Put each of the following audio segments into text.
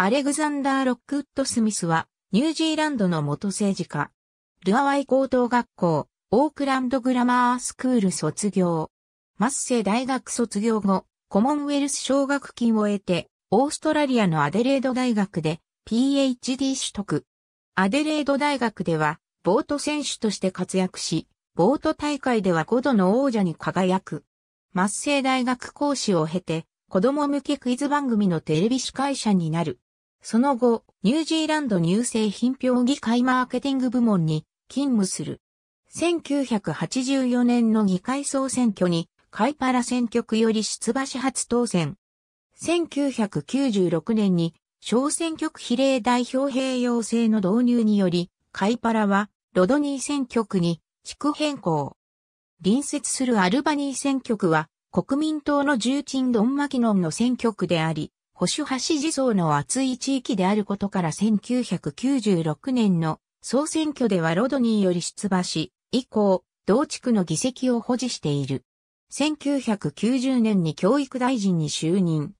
アレグザンダー・ロックウッド・スミスは、ニュージーランドの元政治家。ルアワイ高等学校、オークランドグラマースクール卒業。マッセ大学卒業後、コモンウェルス奨学金を得て、オーストラリアのアデレード大学で PhD 取得。アデレード大学では、ボート選手として活躍し、ボート大会では5度の王者に輝く。マッセ大学講師を経て、子供向けクイズ番組のテレビ司会者になる。その後、ニュージーランド乳製品評議会マーケティング部門に勤務する。1984年の議会総選挙に、カイパラ選挙区より出馬し初当選。1996年に、小選挙区比例代表併用制の導入により、カイパラは、ロドニー選挙区に、地区変更。隣接するアルバニー選挙区は、国民党の重鎮ドン・マキノンの選挙区であり、保守派支持層の厚い地域であることから1996年の総選挙ではロドニーより出馬し、以降、同地区の議席を保持している。1990年に教育大臣に就任。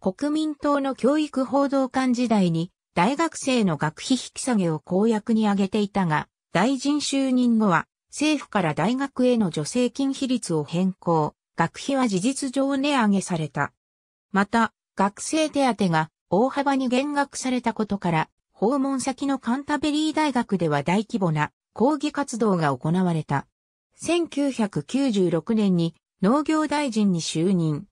国民党の教育報道官時代に大学生の学費引き下げを公約に挙げていたが、大臣就任後は政府から大学への助成金比率を変更、学費は事実上値上げされた。また、学生手当が大幅に減額されたことから、訪問先のカンタベリー大学では大規模な抗議活動が行われた。1996年に農業大臣に就任。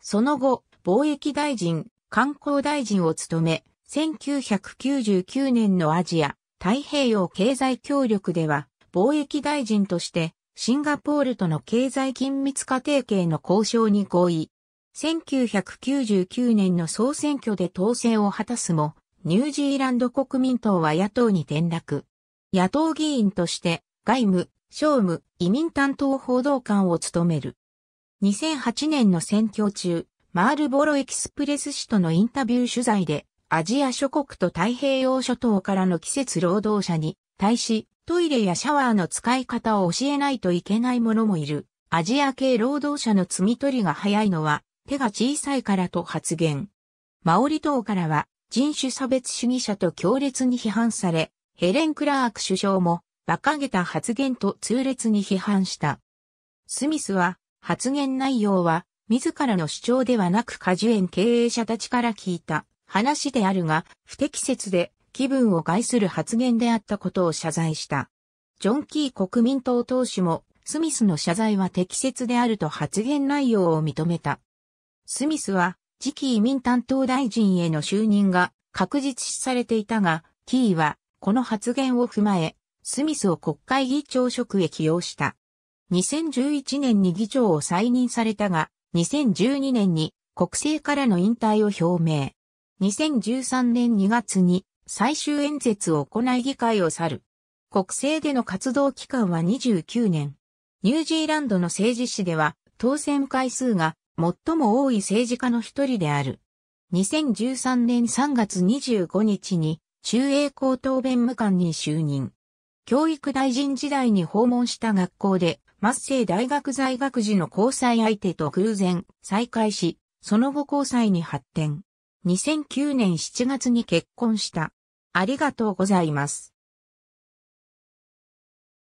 その後、貿易大臣、観光大臣を務め、1999年のアジア太平洋経済協力では貿易大臣としてシンガポールとの経済緊密化提携の交渉に合意。1999年の総選挙で当選を果たすも、ニュージーランド国民党は野党に転落。野党議員として、外務、商務、移民担当報道官を務める。2008年の選挙中、マールボロエキスプレス氏とのインタビュー取材で、アジア諸国と太平洋諸島からの季節労働者に対し、トイレやシャワーの使い方を教えないといけない者もいる。アジア系労働者の摘み取りが早いのは、手が小さいからと発言。マオリ党からは人種差別主義者と強烈に批判され、ヘレン・クラーク首相も馬鹿げた発言と痛烈に批判した。スミスは発言内容は自らの主張ではなく果樹園経営者たちから聞いた話であるが不適切で気分を害する発言であったことを謝罪した。ジョン・キー国民党党首もスミスの謝罪は適切であると発言内容を認めた。スミスは、次期移民担当大臣への就任が確実視されていたが、キーは、この発言を踏まえ、スミスを国会議長職へ起用した。2011年に議長を再任されたが、2012年に国政からの引退を表明。2013年2月に最終演説を行い議会を去る。国政での活動期間は29年。ニュージーランドの政治史では当選回数が最も多い政治家の一人である。2013年3月25日に中英高等弁務官に就任。教育大臣時代に訪問した学校で、末世大学在学時の交際相手と偶然再会し、その後交際に発展。2009年7月に結婚した。ありがとうございます。